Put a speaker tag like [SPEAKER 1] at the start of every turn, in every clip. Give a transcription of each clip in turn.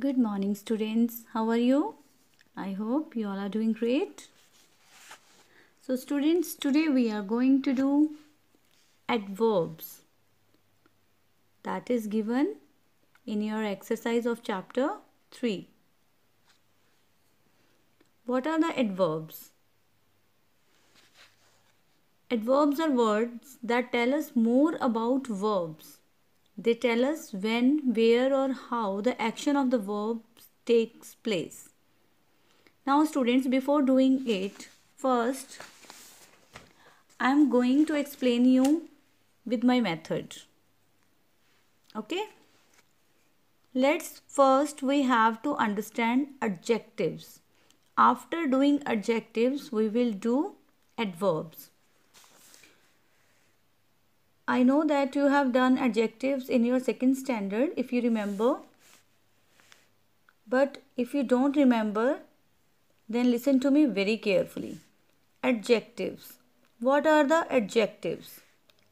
[SPEAKER 1] Good morning students. How are you? I hope you all are doing great. So students, today we are going to do adverbs that is given in your exercise of chapter 3. What are the adverbs? Adverbs are words that tell us more about verbs they tell us when, where, or how the action of the verb takes place. Now, students, before doing it, first I am going to explain you with my method. Okay? Let's first we have to understand adjectives. After doing adjectives, we will do adverbs. I know that you have done adjectives in your second standard if you remember. But if you don't remember, then listen to me very carefully. Adjectives. What are the adjectives?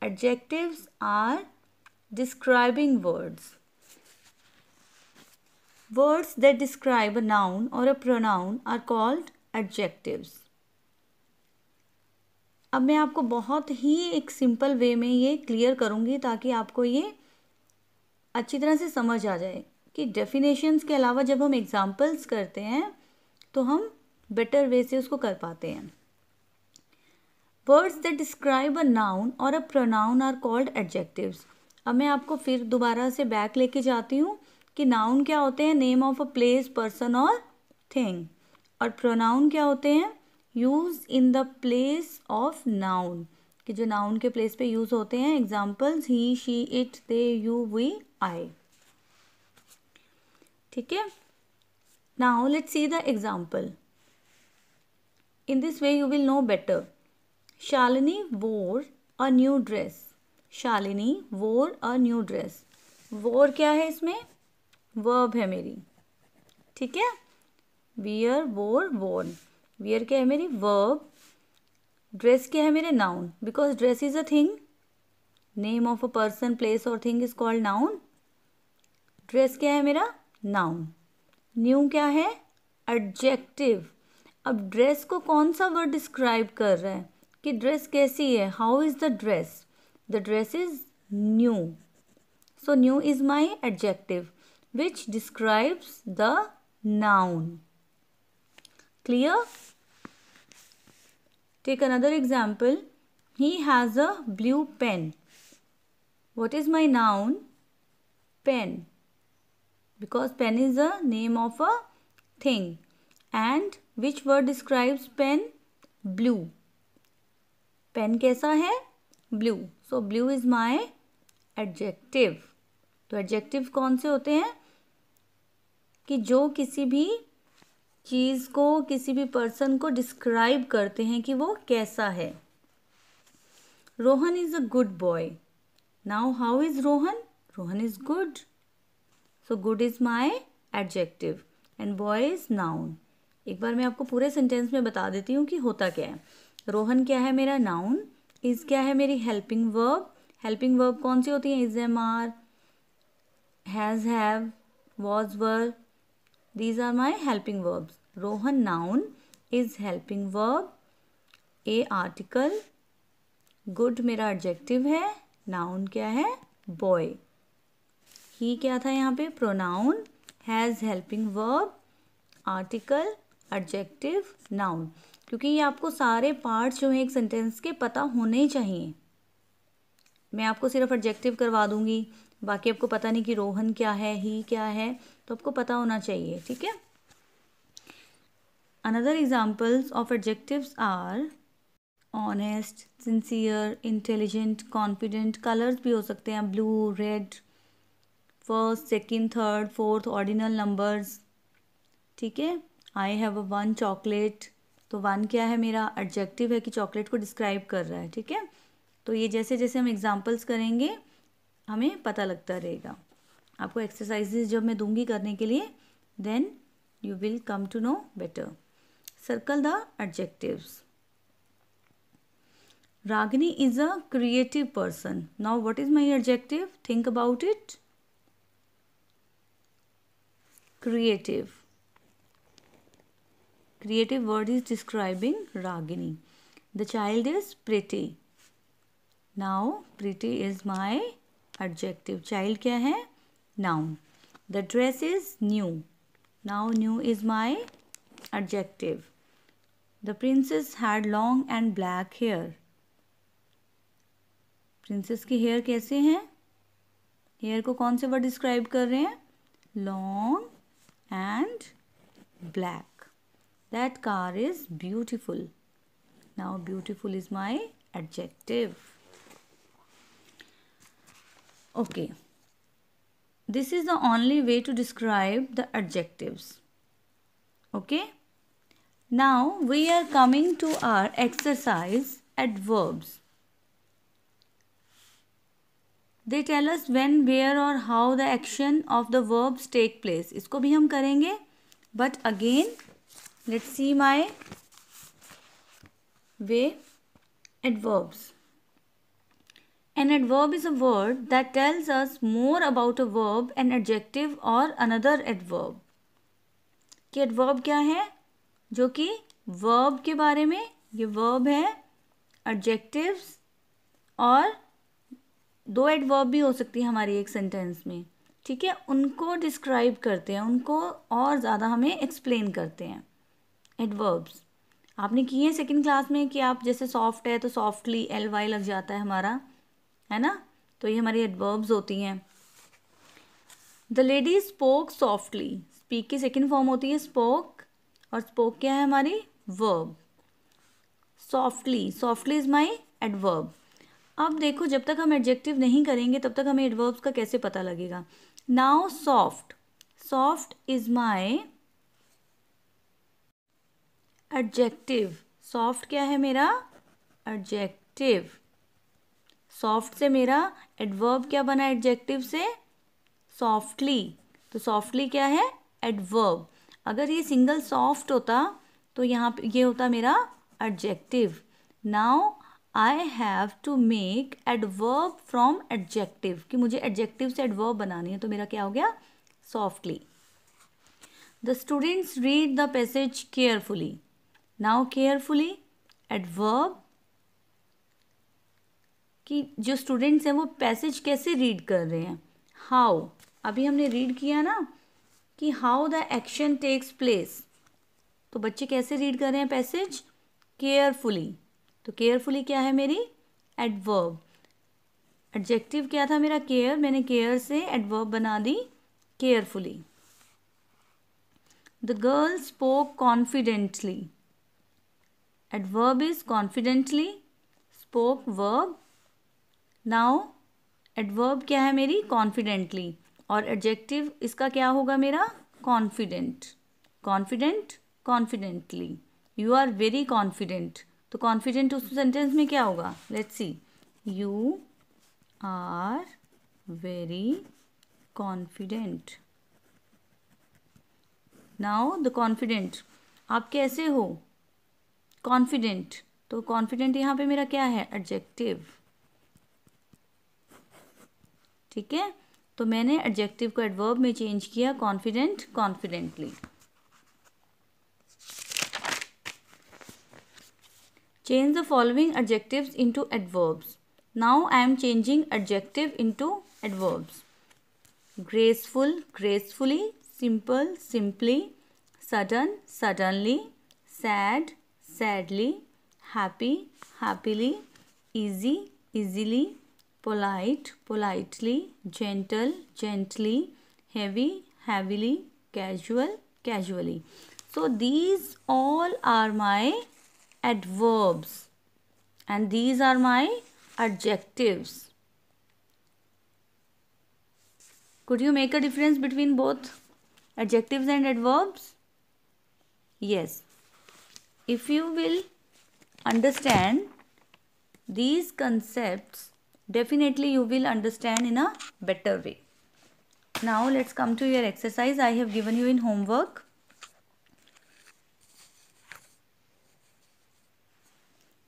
[SPEAKER 1] Adjectives are describing words. Words that describe a noun or a pronoun are called adjectives. अब मैं आपको बहुत ही एक simple way में ये clear करूँगी ताकि आपको ये अच्छी तरह से समझ आ जाए कि डेफिनेशंस के अलावा जब हम एग्ज़ाम्पल्स करते हैं तो हम बेटर वे से उसको कर पाते हैं words that describe a noun और a pronoun are called adjectives अब मैं आपको फिर दोबारा से बैक लेके जाती हूँ कि नाउन क्या होते हैं name of a place person और थिंग और प्रोनाउन क्या होते हैं use in the place of noun कि जो नाउन के प्लेस पे यूज़ होते हैं examples he she it they you we I ठीक है now let see the example in this way you will know better Shalini wore a new dress Shalini wore a new dress वोर क्या है इसमें वर्ब है मेरी ठीक है we are wore worn wear क्या है मेरी वर्ब ड्रेस क्या है मेरे noun because dress is a thing name of a person place और thing is called noun dress क्या है मेरा नाउन न्यू क्या है एडजेक्टिव अब ड्रेस को कौन सा वर्ड डिस्क्राइब कर रहा है कि ड्रेस कैसी है how is the dress the dress is new so new is my adjective which describes the noun clear take another example he has a blue pen what is my noun pen because pen is a name of a thing and which word describes pen blue pen kaisa hai blue so blue is my adjective तो adjective कौन से होते हैं कि जो किसी भी चीज़ को किसी भी पर्सन को डिस्क्राइब करते हैं कि वो कैसा है Rohan is a good boy now how is Rohan Rohan is good so good is my adjective and boy is noun एक बार मैं आपको पूरे सेंटेंस में बता देती हूँ कि होता क्या है रोहन क्या है मेरा नाउन इज़ क्या है मेरी हेल्पिंग वर्ब हेल्पिंग वर्ब कौन सी होती है is am are has have was were these are my helping verbs rohan noun is helping verb a article good मेरा adjective है नाउन क्या है बॉय ही क्या था यहाँ पे pronoun has helping verb article adjective noun क्योंकि ये आपको सारे पार्ट्स जो हैं एक सेंटेंस के पता होने ही चाहिए मैं आपको सिर्फ एडजेक्टिव करवा दूंगी बाकी आपको पता नहीं कि रोहन क्या है ही क्या है तो आपको पता होना चाहिए ठीक है another examples of adjectives are honest sincere intelligent confident colours भी हो सकते हैं blue red first second third fourth ordinal numbers ठीक है I have a one chocolate तो वन क्या है मेरा एडजेक्टिव है कि चॉकलेट को डिस्क्राइब कर रहा है ठीक है तो ये जैसे जैसे हम एग्जाम्पल्स करेंगे हमें पता लगता रहेगा आपको एक्सरसाइजेज जब मैं दूंगी करने के लिए then you will come to know better circle the adjectives Ragini is a creative person now what is my adjective think about it creative creative word is describing Ragini the child is pretty now pretty is my adjective child क्या है noun the dress is new now new is my adjective the princess had long and black hair princess के hair कैसे हैं hair को कौन से word describe कर रहे हैं long and black that car is beautiful now beautiful is my adjective okay this is the only way to describe the adjectives okay now we are coming to our exercise adverbs they tell us when where or how the action of the verbs take place isko bhi hum karenge but again let's see my way adverbs An adverb is a word that tells us more about a verb, an adjective or another adverb. कि adverb क्या है जो कि verb के बारे में ये verb है adjectives और दो एडवर्ब भी हो सकती है हमारी एक सेंटेंस में ठीक है उनको डिस्क्राइब करते हैं उनको और ज़्यादा हमें explain करते हैं एडवर्ब्स आपने किए हैं सेकेंड क्लास में कि आप जैसे सॉफ्ट है तो सॉफ्टली एल वाई लग जाता है हमारा है ना तो ये हमारी एडवर्ब्स होती हैं the lady spoke softly speak की सेकेंड फॉर्म होती है स्पोक और स्पोक क्या है हमारी verb softly softly is my adverb अब देखो जब तक हम एडजेक्टिव नहीं करेंगे तब तक हमें एडवर्ब्स का कैसे पता लगेगा now soft soft is my adjective soft क्या है मेरा एडजेक्टिव सॉफ्ट से मेरा एडवर्ब क्या बना एडजेक्टिव से सॉफ्टली तो सॉफ्टली क्या है एडवर्ब अगर ये सिंगल सॉफ्ट होता तो यहाँ पे ये होता मेरा adjective now I have to make adverb from adjective कि मुझे एडजेक्टिव से एडवर्ब बनानी है तो मेरा क्या हो गया softly the students read the passage carefully now carefully adverb कि जो स्टूडेंट्स हैं वो पैसेज कैसे रीड कर रहे हैं हाउ अभी हमने रीड किया ना कि how the action takes place तो बच्चे कैसे रीड कर रहे हैं पैसेज केयरफुली तो केयरफुली क्या है मेरी एडवर्ब एडजेक्टिव क्या था मेरा केयर मैंने केयर से एडवर्ब बना दी carefully the girl spoke confidently adverb is confidently spoke verb now adverb क्या है मेरी कॉन्फिडेंटली और एडजेक्टिव इसका क्या होगा मेरा confident confident confidently you are very confident तो कॉन्फिडेंट उस सेंटेंस में क्या होगा let's see you are very confident now the confident आप कैसे हो कॉन्फिडेंट तो कॉन्फिडेंट यहाँ पे मेरा क्या है एडजेक्टिव ठीक है तो मैंने एडजेक्टिव को एडवर्ब में चेंज किया confident confidently change the following adjectives into adverbs now I am changing adjective into adverbs graceful gracefully simple simply sudden suddenly sad sadly happy happily easy easily polite, politely, gentle, gently, heavy, heavily, casual, casually. So these all are my adverbs and these are my adjectives. Could you make a difference between both adjectives and adverbs? Yes. If you will understand these concepts definitely you will understand in a better way now let's come to your exercise i have given you in homework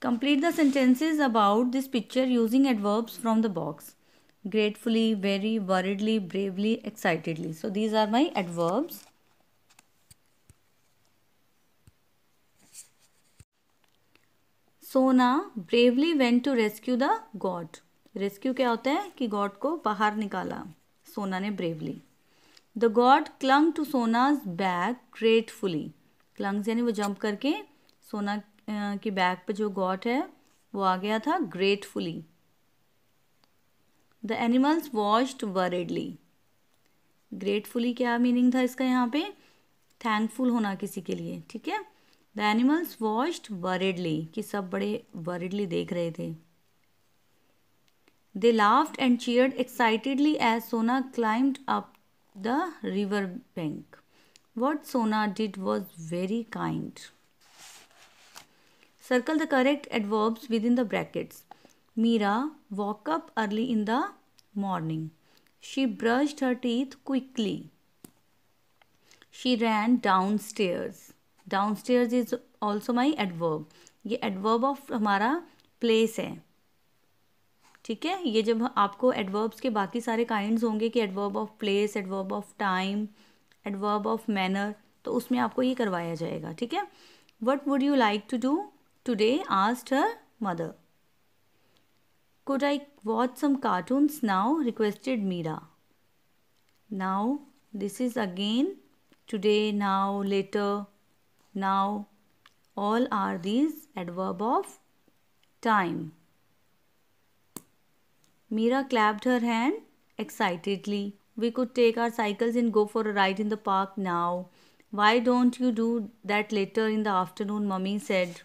[SPEAKER 1] complete the sentences about this picture using adverbs from the box gratefully very worriedly bravely excitedly so these are my adverbs Sona bravely went to rescue the god rescue क्या होता है कि God को बाहर निकाला सोना ने bravely the god clung to Sona's bag gratefully clungs यानी वो जंप करके सोना की बैग पर जो गॉड है वो आ गया था gratefully the animals washed worriedly gratefully क्या मीनिंग था इसका यहाँ पे थैंकफुल होना किसी के लिए ठीक है द एनिमल्स वॉश्ड वरेडली कि सब बड़े वरेडली देख रहे थे They laughed and cheered excitedly as Sona climbed up the river bank. What Sona did was very kind. Circle the correct adverbs within the brackets. Mira woke up early in the morning. She brushed her teeth quickly. She ran downstairs. Downstairs is also my adverb. ये adverb of हमारा place है ठीक है ये जब आपको adverbs के बाकी सारे काइंड होंगे कि adverb of place adverb of time adverb of manner तो उसमें आपको ये करवाया जाएगा ठीक है what would you like to do today asked her mother could I watch some cartoons now requested Mira now this is again today now later now all are these adverb of time Mira clapped her hand excitedly. We could take our cycles and go for a ride in the park now. Why don't you do that later in the afternoon? Mummy said.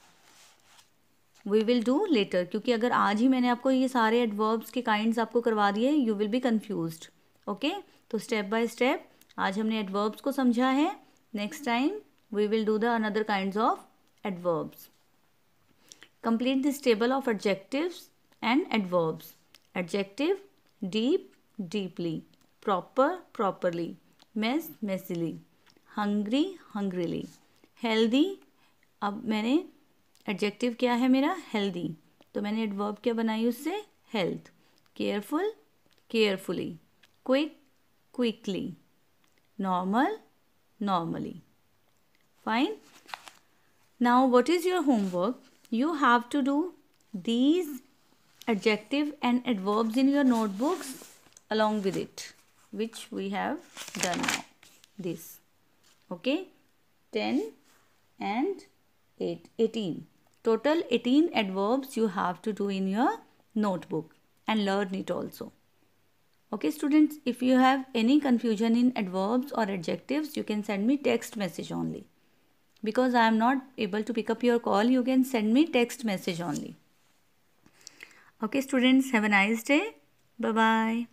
[SPEAKER 1] We will do later क्योंकि अगर आज ही मैंने आपको ये सारे adverbs के kinds आपको करवा दिए you will be confuse okay तो स्टेप बाय स्टेप आज हमने एडवर्ब्स को समझा है next time we will do the another kind of adverbs complete this table of adjectives and adverbs adjective deep deeply proper properly mess messily hungry hungrily healthy अब मैंने adjective क्या है मेरा हेल्दी तो मैंने एडवर्ब क्या बनाई उससे health careful carefully quick quickly normal normally fine now what is your homework you have to do these adjective and adverbs in your notebooks along with it which we have done now this okay 10 and 8 18 total 18 adverbs you have to do in your notebook and learn it also okay students if you have any confusion in adverbs or adjectives you can send me text message only because i am not able to pick up your call you can send me text message only Okay, students, have a nice day. Bye bye.